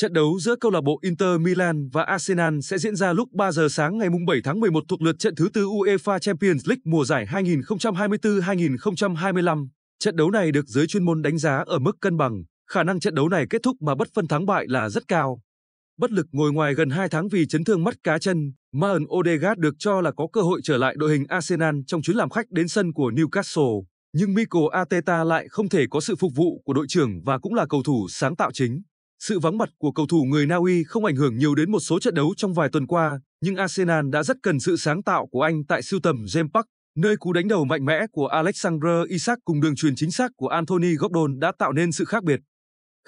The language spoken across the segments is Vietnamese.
Trận đấu giữa câu lạc bộ Inter Milan và Arsenal sẽ diễn ra lúc 3 giờ sáng ngày 7 tháng 11 thuộc lượt trận thứ tư UEFA Champions League mùa giải 2024-2025. Trận đấu này được giới chuyên môn đánh giá ở mức cân bằng, khả năng trận đấu này kết thúc mà bất phân thắng bại là rất cao. Bất lực ngồi ngoài gần 2 tháng vì chấn thương mắt cá chân, Martin Odegaard được cho là có cơ hội trở lại đội hình Arsenal trong chuyến làm khách đến sân của Newcastle, nhưng Michael Arteta lại không thể có sự phục vụ của đội trưởng và cũng là cầu thủ sáng tạo chính. Sự vắng mặt của cầu thủ người Na Uy không ảnh hưởng nhiều đến một số trận đấu trong vài tuần qua, nhưng Arsenal đã rất cần sự sáng tạo của anh tại siêu tầm James Park, nơi cú đánh đầu mạnh mẽ của Alexandre Isak cùng đường truyền chính xác của Anthony Gordon đã tạo nên sự khác biệt.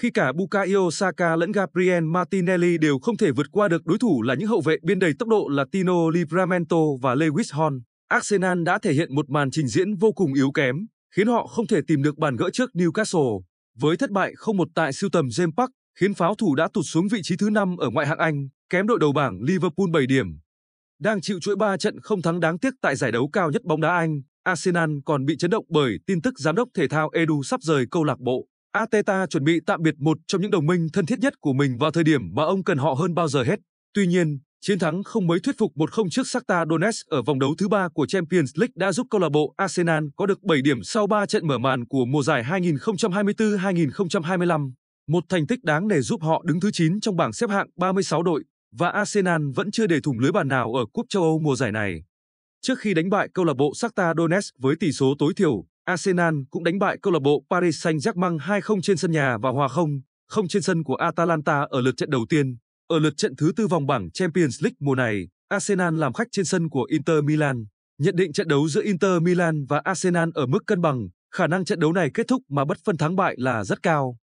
Khi cả Bukayo Saka lẫn Gabriel Martinelli đều không thể vượt qua được đối thủ là những hậu vệ biên đầy tốc độ là Tino Livramento và Lewis Horn, Arsenal đã thể hiện một màn trình diễn vô cùng yếu kém, khiến họ không thể tìm được bàn gỡ trước Newcastle. Với thất bại 0-1 tại siêu tầm James Park, khiến pháo thủ đã tụt xuống vị trí thứ 5 ở ngoại hạng Anh, kém đội đầu bảng Liverpool 7 điểm. Đang chịu chuỗi 3 trận không thắng đáng tiếc tại giải đấu cao nhất bóng đá Anh, Arsenal còn bị chấn động bởi tin tức giám đốc thể thao Edu sắp rời câu lạc bộ. Ateta chuẩn bị tạm biệt một trong những đồng minh thân thiết nhất của mình vào thời điểm mà ông cần họ hơn bao giờ hết. Tuy nhiên, chiến thắng không mấy thuyết phục 1-0 trước Shakhtar Donetsk ở vòng đấu thứ ba của Champions League đã giúp câu lạc bộ Arsenal có được 7 điểm sau 3 trận mở màn của mùa giải 2024-2025 một thành tích đáng nể giúp họ đứng thứ 9 trong bảng xếp hạng 36 đội và Arsenal vẫn chưa để thủng lưới bàn nào ở Cúp châu Âu mùa giải này. Trước khi đánh bại câu lạc bộ Shakhtar Donetsk với tỷ số tối thiểu, Arsenal cũng đánh bại câu lạc bộ Paris Saint-Germain 2-0 trên sân nhà và hòa 0, 0 trên sân của Atalanta ở lượt trận đầu tiên. Ở lượt trận thứ tư vòng bảng Champions League mùa này, Arsenal làm khách trên sân của Inter Milan. Nhận định trận đấu giữa Inter Milan và Arsenal ở mức cân bằng, khả năng trận đấu này kết thúc mà bất phân thắng bại là rất cao.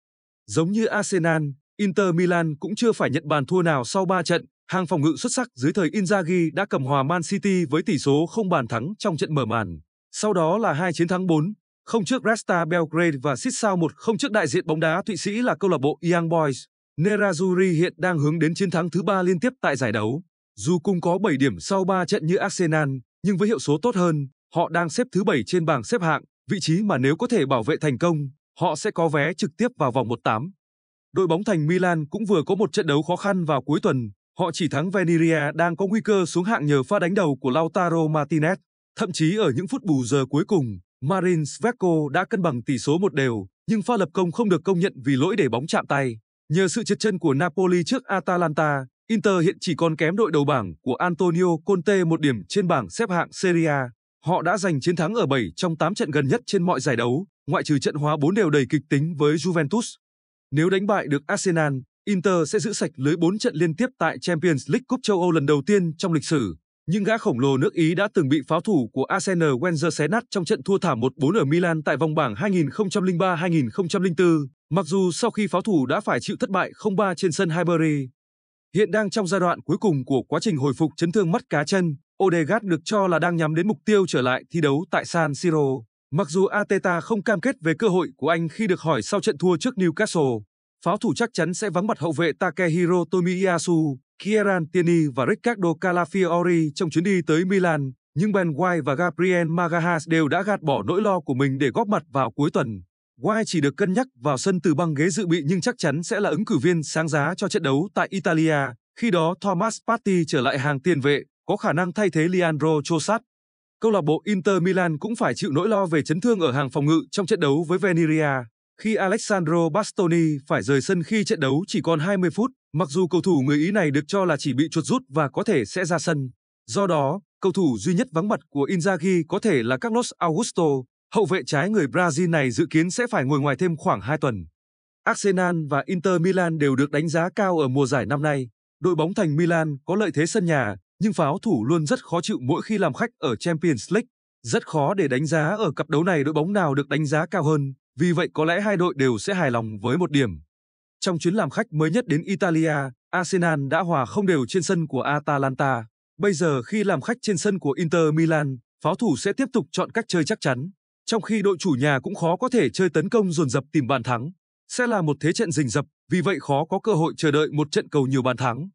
Giống như Arsenal, Inter Milan cũng chưa phải nhận bàn thua nào sau 3 trận. Hàng phòng ngự xuất sắc dưới thời Inzaghi đã cầm hòa Man City với tỷ số không bàn thắng trong trận mở màn. Sau đó là hai chiến thắng 4, không trước Resta Belgrade và sít sao 1 không trước đại diện bóng đá Thụy Sĩ là câu lạc bộ Young Boys. Nerazzurri hiện đang hướng đến chiến thắng thứ ba liên tiếp tại giải đấu. Dù cùng có 7 điểm sau 3 trận như Arsenal, nhưng với hiệu số tốt hơn, họ đang xếp thứ 7 trên bảng xếp hạng, vị trí mà nếu có thể bảo vệ thành công, họ sẽ có vé trực tiếp vào vòng 1/8. Đội bóng thành Milan cũng vừa có một trận đấu khó khăn vào cuối tuần, họ chỉ thắng Venezia đang có nguy cơ xuống hạng nhờ pha đánh đầu của Lautaro Martinez. Thậm chí ở những phút bù giờ cuối cùng, Marin Svecko đã cân bằng tỷ số một đều, nhưng pha lập công không được công nhận vì lỗi để bóng chạm tay. Nhờ sự trượt chân của Napoli trước Atalanta, Inter hiện chỉ còn kém đội đầu bảng của Antonio Conte một điểm trên bảng xếp hạng Serie A. Họ đã giành chiến thắng ở 7 trong 8 trận gần nhất trên mọi giải đấu, ngoại trừ trận hóa 4 đều đầy kịch tính với Juventus. Nếu đánh bại được Arsenal, Inter sẽ giữ sạch lưới 4 trận liên tiếp tại Champions League Cúp châu Âu lần đầu tiên trong lịch sử. Nhưng gã khổng lồ nước Ý đã từng bị pháo thủ của Arsenal Wenger xé nát trong trận thua thảm 1-4 ở Milan tại vòng bảng 2003-2004, mặc dù sau khi pháo thủ đã phải chịu thất bại 0-3 trên sân Highbury. Hiện đang trong giai đoạn cuối cùng của quá trình hồi phục chấn thương mắt cá chân, Odegaard được cho là đang nhắm đến mục tiêu trở lại thi đấu tại San Siro. Mặc dù Ateta không cam kết về cơ hội của anh khi được hỏi sau trận thua trước Newcastle, pháo thủ chắc chắn sẽ vắng mặt hậu vệ Takehiro Tomiyasu, Kieran Tierney và Riccardo Calafiori trong chuyến đi tới Milan, nhưng Ben White và Gabriel Magalhaes đều đã gạt bỏ nỗi lo của mình để góp mặt vào cuối tuần. White chỉ được cân nhắc vào sân từ băng ghế dự bị nhưng chắc chắn sẽ là ứng cử viên sáng giá cho trận đấu tại Italia, khi đó Thomas Partey trở lại hàng tiền vệ, có khả năng thay thế Leandro Trossard câu lạc bộ Inter Milan cũng phải chịu nỗi lo về chấn thương ở hàng phòng ngự trong trận đấu với Veniria, khi Alessandro Bastoni phải rời sân khi trận đấu chỉ còn 20 phút, mặc dù cầu thủ người Ý này được cho là chỉ bị chuột rút và có thể sẽ ra sân. Do đó, cầu thủ duy nhất vắng mặt của Inzaghi có thể là Carlos Augusto, hậu vệ trái người Brazil này dự kiến sẽ phải ngồi ngoài thêm khoảng 2 tuần. Arsenal và Inter Milan đều được đánh giá cao ở mùa giải năm nay. Đội bóng thành Milan có lợi thế sân nhà, nhưng pháo thủ luôn rất khó chịu mỗi khi làm khách ở Champions League. Rất khó để đánh giá ở cặp đấu này đội bóng nào được đánh giá cao hơn, vì vậy có lẽ hai đội đều sẽ hài lòng với một điểm. Trong chuyến làm khách mới nhất đến Italia, Arsenal đã hòa không đều trên sân của Atalanta. Bây giờ khi làm khách trên sân của Inter Milan, pháo thủ sẽ tiếp tục chọn cách chơi chắc chắn, trong khi đội chủ nhà cũng khó có thể chơi tấn công dồn dập tìm bàn thắng. Sẽ là một thế trận rình rập, vì vậy khó có cơ hội chờ đợi một trận cầu nhiều bàn thắng.